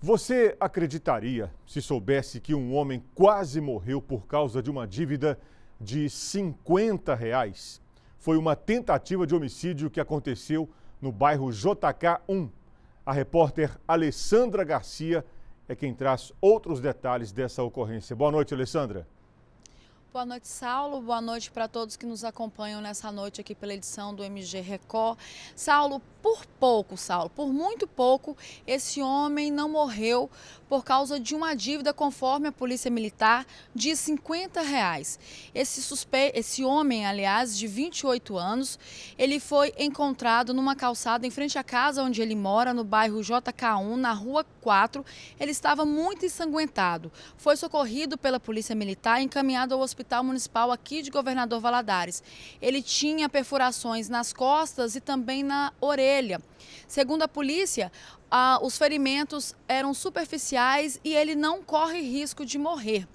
Você acreditaria se soubesse que um homem quase morreu por causa de uma dívida de 50 reais? Foi uma tentativa de homicídio que aconteceu no bairro JK1. A repórter Alessandra Garcia é quem traz outros detalhes dessa ocorrência. Boa noite, Alessandra. Boa noite, Saulo. Boa noite para todos que nos acompanham nessa noite aqui pela edição do MG Record. Saulo, por pouco, Saulo, por muito pouco, esse homem não morreu por causa de uma dívida, conforme a Polícia Militar, de 50 reais. Esse, suspe... esse homem, aliás, de 28 anos, ele foi encontrado numa calçada em frente à casa onde ele mora, no bairro JK1, na rua 4. Ele estava muito ensanguentado. Foi socorrido pela Polícia Militar e encaminhado ao hospital Hospital Municipal aqui de Governador Valadares. Ele tinha perfurações nas costas e também na orelha. Segundo a polícia, ah, os ferimentos eram superficiais e ele não corre risco de morrer.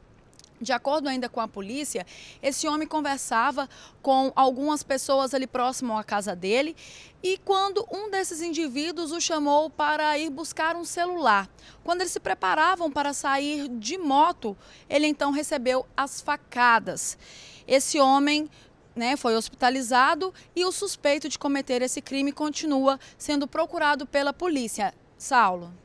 De acordo ainda com a polícia, esse homem conversava com algumas pessoas ali próximo à casa dele e quando um desses indivíduos o chamou para ir buscar um celular. Quando eles se preparavam para sair de moto, ele então recebeu as facadas. Esse homem né, foi hospitalizado e o suspeito de cometer esse crime continua sendo procurado pela polícia. Saulo.